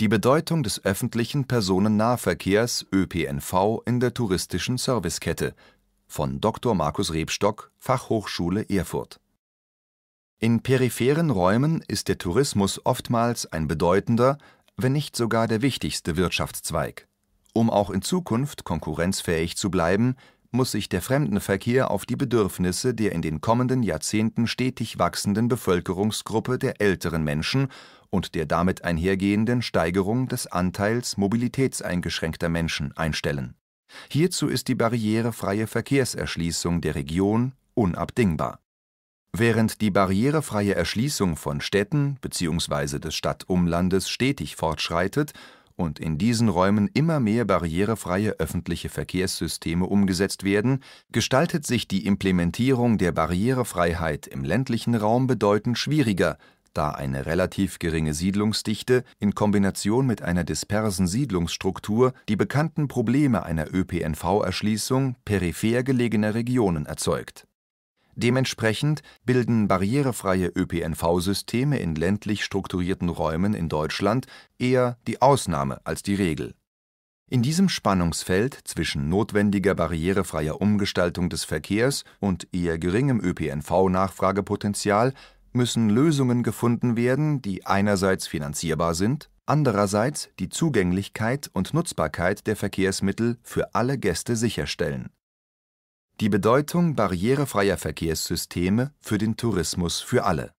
die Bedeutung des öffentlichen Personennahverkehrs (ÖPNV) in der touristischen Servicekette von Dr. Markus Rebstock, Fachhochschule Erfurt In peripheren Räumen ist der Tourismus oftmals ein bedeutender, wenn nicht sogar der wichtigste Wirtschaftszweig. Um auch in Zukunft konkurrenzfähig zu bleiben muss sich der Fremdenverkehr auf die Bedürfnisse der in den kommenden Jahrzehnten stetig wachsenden Bevölkerungsgruppe der älteren Menschen und der damit einhergehenden Steigerung des Anteils mobilitätseingeschränkter Menschen einstellen. Hierzu ist die barrierefreie Verkehrserschließung der Region unabdingbar. Während die barrierefreie Erschließung von Städten bzw. des Stadtumlandes stetig fortschreitet und in diesen Räumen immer mehr barrierefreie öffentliche Verkehrssysteme umgesetzt werden, gestaltet sich die Implementierung der Barrierefreiheit im ländlichen Raum bedeutend schwieriger, da eine relativ geringe Siedlungsdichte in Kombination mit einer dispersen Siedlungsstruktur die bekannten Probleme einer ÖPNV-Erschließung peripher gelegener Regionen erzeugt Dementsprechend bilden barrierefreie ÖPNV-Systeme in ländlich strukturierten Räumen in Deutschland eher die Ausnahme als die Regel. In diesem Spannungsfeld zwischen notwendiger barrierefreier Umgestaltung des Verkehrs und eher geringem ÖPNV-Nachfragepotenzial müssen Lösungen gefunden werden, die einerseits finanzierbar sind, andererseits die Zugänglichkeit und Nutzbarkeit der Verkehrsmittel für alle Gäste sicherstellen die Bedeutung barrierefreier Verkehrssysteme für den Tourismus für alle.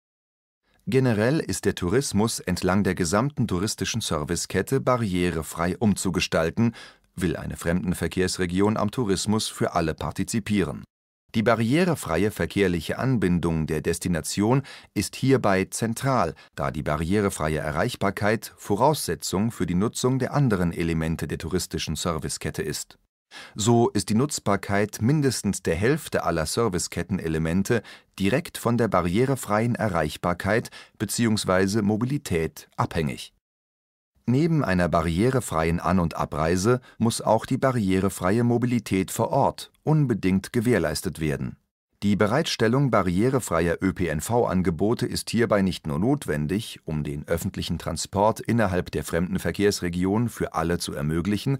Generell ist der Tourismus entlang der gesamten touristischen Servicekette barrierefrei umzugestalten, will eine Fremdenverkehrsregion am Tourismus für alle partizipieren. Die barrierefreie verkehrliche Anbindung der Destination ist hierbei zentral, da die barrierefreie Erreichbarkeit Voraussetzung für die Nutzung der anderen Elemente der touristischen Servicekette ist so ist die Nutzbarkeit mindestens der Hälfte aller Servicekettenelemente direkt von der barrierefreien Erreichbarkeit bzw. Mobilität abhängig. Neben einer barrierefreien An und Abreise muss auch die barrierefreie Mobilität vor Ort unbedingt gewährleistet werden. Die Bereitstellung barrierefreier ÖPNV-Angebote ist hierbei nicht nur notwendig, um den öffentlichen Transport innerhalb der Fremdenverkehrsregion für alle zu ermöglichen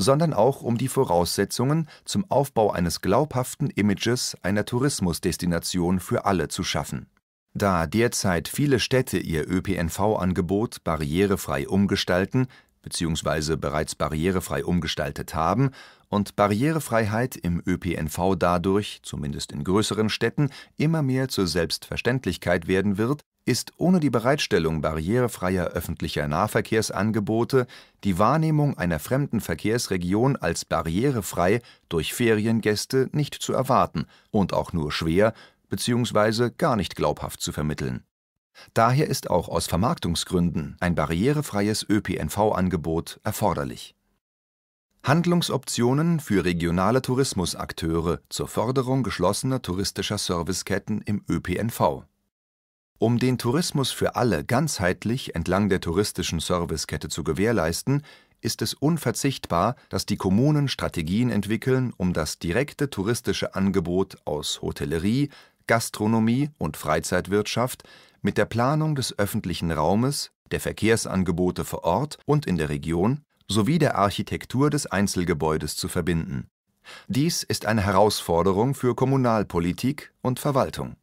sondern auch um die Voraussetzungen zum Aufbau eines glaubhaften Images einer Tourismusdestination für alle zu schaffen. Da derzeit viele Städte ihr ÖPNV-Angebot barrierefrei umgestalten bzw. bereits barrierefrei umgestaltet haben und Barrierefreiheit im ÖPNV dadurch, zumindest in größeren Städten, immer mehr zur Selbstverständlichkeit werden wird ist ohne die Bereitstellung barrierefreier öffentlicher Nahverkehrsangebote die Wahrnehmung einer fremden Verkehrsregion als barrierefrei durch Feriengäste nicht zu erwarten und auch nur schwer bzw. gar nicht glaubhaft zu vermitteln. Daher ist auch aus Vermarktungsgründen ein barrierefreies ÖPNV-Angebot erforderlich. Handlungsoptionen für regionale Tourismusakteure zur Förderung geschlossener touristischer Serviceketten im ÖPNV um den Tourismus für alle ganzheitlich entlang der touristischen Servicekette zu gewährleisten, ist es unverzichtbar, dass die Kommunen Strategien entwickeln, um das direkte touristische Angebot aus Hotellerie, Gastronomie und Freizeitwirtschaft mit der Planung des öffentlichen Raumes, der Verkehrsangebote vor Ort und in der Region sowie der Architektur des Einzelgebäudes zu verbinden. Dies ist eine Herausforderung für Kommunalpolitik und Verwaltung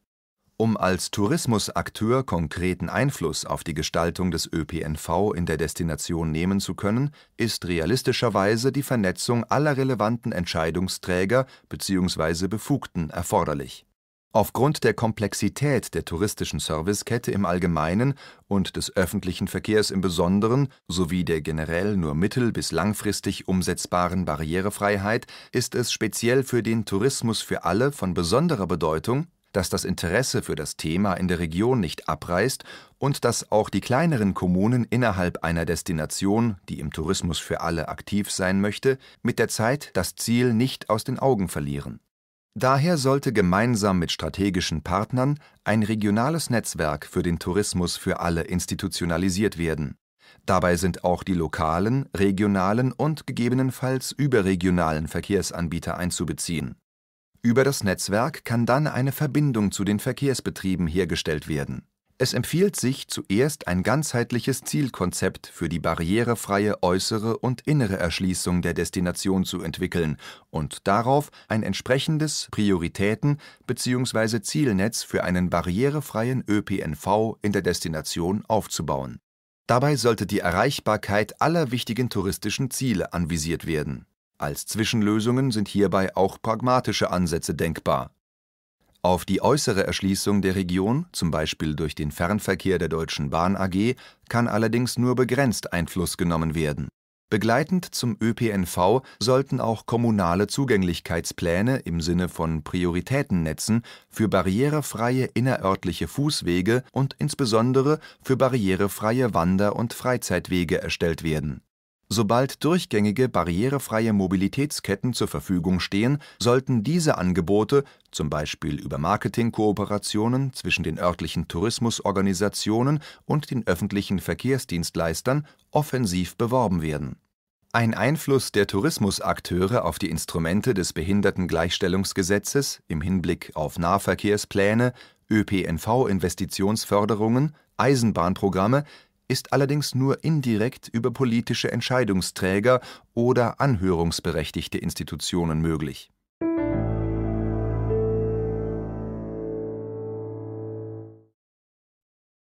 um als Tourismusakteur konkreten Einfluss auf die Gestaltung des ÖPNV in der Destination nehmen zu können, ist realistischerweise die Vernetzung aller relevanten Entscheidungsträger bzw. Befugten erforderlich. Aufgrund der Komplexität der touristischen Servicekette im Allgemeinen und des öffentlichen Verkehrs im Besonderen sowie der generell nur mittel- bis langfristig umsetzbaren Barrierefreiheit ist es speziell für den Tourismus für alle von besonderer Bedeutung dass das Interesse für das Thema in der Region nicht abreißt und dass auch die kleineren Kommunen innerhalb einer Destination, die im Tourismus für alle aktiv sein möchte, mit der Zeit das Ziel nicht aus den Augen verlieren. Daher sollte gemeinsam mit strategischen Partnern ein regionales Netzwerk für den Tourismus für alle institutionalisiert werden. Dabei sind auch die lokalen, regionalen und gegebenenfalls überregionalen Verkehrsanbieter einzubeziehen über das Netzwerk kann dann eine Verbindung zu den Verkehrsbetrieben hergestellt werden. Es empfiehlt sich, zuerst ein ganzheitliches Zielkonzept für die barrierefreie äußere und innere Erschließung der Destination zu entwickeln und darauf ein entsprechendes Prioritäten bzw. Zielnetz für einen barrierefreien ÖPNV in der Destination aufzubauen. Dabei sollte die Erreichbarkeit aller wichtigen touristischen Ziele anvisiert werden als Zwischenlösungen sind hierbei auch pragmatische Ansätze denkbar. Auf die äußere Erschließung der Region, zum Beispiel durch den Fernverkehr der Deutschen Bahn AG, kann allerdings nur begrenzt Einfluss genommen werden. Begleitend zum ÖPNV sollten auch kommunale Zugänglichkeitspläne im Sinne von Prioritätennetzen für barrierefreie innerörtliche Fußwege und insbesondere für barrierefreie Wander- und Freizeitwege erstellt werden Sobald durchgängige barrierefreie Mobilitätsketten zur Verfügung stehen, sollten diese Angebote zum Beispiel über Marketingkooperationen zwischen den örtlichen Tourismusorganisationen und den öffentlichen Verkehrsdienstleistern) offensiv beworben werden. Ein Einfluss der Tourismusakteure auf die Instrumente des Behindertengleichstellungsgesetzes im Hinblick auf Nahverkehrspläne, ÖPNV-Investitionsförderungen, Eisenbahnprogramme ist allerdings nur indirekt über politische Entscheidungsträger oder anhörungsberechtigte Institutionen möglich